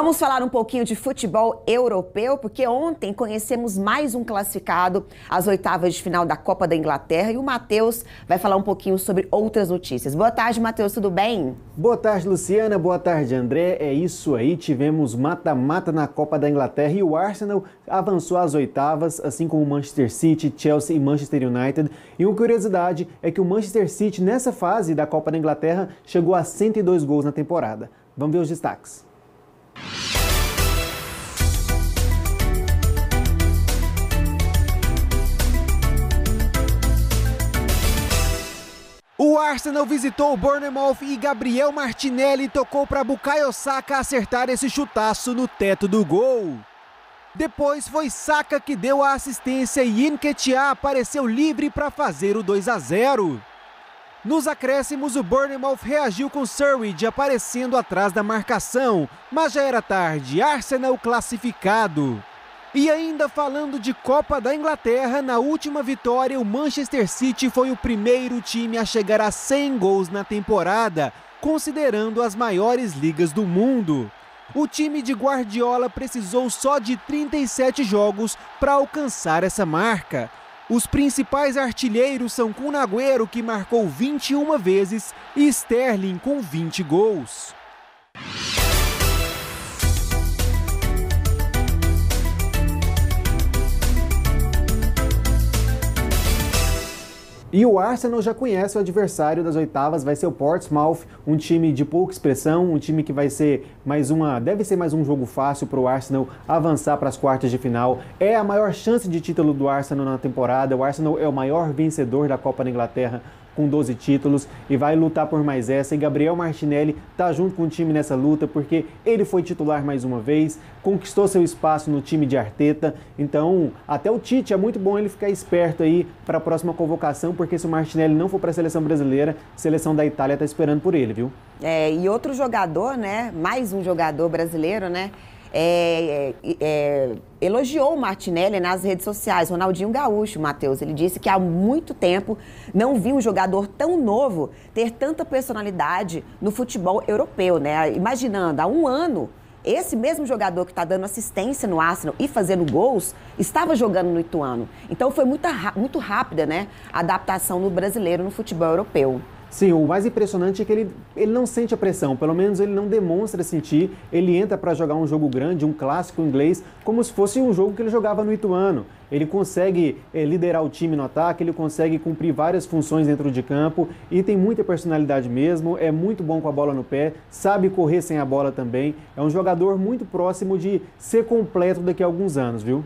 Vamos falar um pouquinho de futebol europeu, porque ontem conhecemos mais um classificado às oitavas de final da Copa da Inglaterra e o Matheus vai falar um pouquinho sobre outras notícias. Boa tarde, Matheus, tudo bem? Boa tarde, Luciana. Boa tarde, André. É isso aí, tivemos mata-mata na Copa da Inglaterra e o Arsenal avançou às oitavas, assim como o Manchester City, Chelsea e Manchester United. E uma curiosidade é que o Manchester City, nessa fase da Copa da Inglaterra, chegou a 102 gols na temporada. Vamos ver os destaques. Arsenal visitou o Bournemouth e Gabriel Martinelli tocou para Bukayo Saka acertar esse chutaço no teto do gol. Depois foi Saka que deu a assistência e Nketiah apareceu livre para fazer o 2 a 0. Nos acréscimos, o Bournemouth reagiu com Surridge aparecendo atrás da marcação, mas já era tarde, Arsenal classificado. E ainda falando de Copa da Inglaterra, na última vitória, o Manchester City foi o primeiro time a chegar a 100 gols na temporada, considerando as maiores ligas do mundo. O time de Guardiola precisou só de 37 jogos para alcançar essa marca. Os principais artilheiros são Kun Agüero, que marcou 21 vezes, e Sterling com 20 gols. E o Arsenal já conhece o adversário das oitavas, vai ser o Portsmouth, um time de pouca expressão, um time que vai ser mais uma, deve ser mais um jogo fácil para o Arsenal avançar para as quartas de final. É a maior chance de título do Arsenal na temporada. O Arsenal é o maior vencedor da Copa da Inglaterra com 12 títulos e vai lutar por mais essa. E Gabriel Martinelli tá junto com o time nessa luta porque ele foi titular mais uma vez, conquistou seu espaço no time de Arteta. Então, até o Tite é muito bom ele ficar esperto aí para a próxima convocação, porque se o Martinelli não for para a seleção brasileira, a seleção da Itália tá esperando por ele, viu? É, e outro jogador, né? Mais um jogador brasileiro, né? É, é, é, elogiou o Martinelli nas redes sociais, Ronaldinho Gaúcho, Matheus. Ele disse que há muito tempo não vi um jogador tão novo ter tanta personalidade no futebol europeu, né? Imaginando, há um ano, esse mesmo jogador que está dando assistência no Arsenal e fazendo gols, estava jogando no Ituano. Então foi muito, muito rápida né, a adaptação do brasileiro no futebol europeu. Sim, o mais impressionante é que ele, ele não sente a pressão, pelo menos ele não demonstra sentir. Ele entra para jogar um jogo grande, um clássico inglês, como se fosse um jogo que ele jogava no Ituano. Ele consegue é, liderar o time no ataque, ele consegue cumprir várias funções dentro de campo e tem muita personalidade mesmo. É muito bom com a bola no pé, sabe correr sem a bola também. É um jogador muito próximo de ser completo daqui a alguns anos, viu?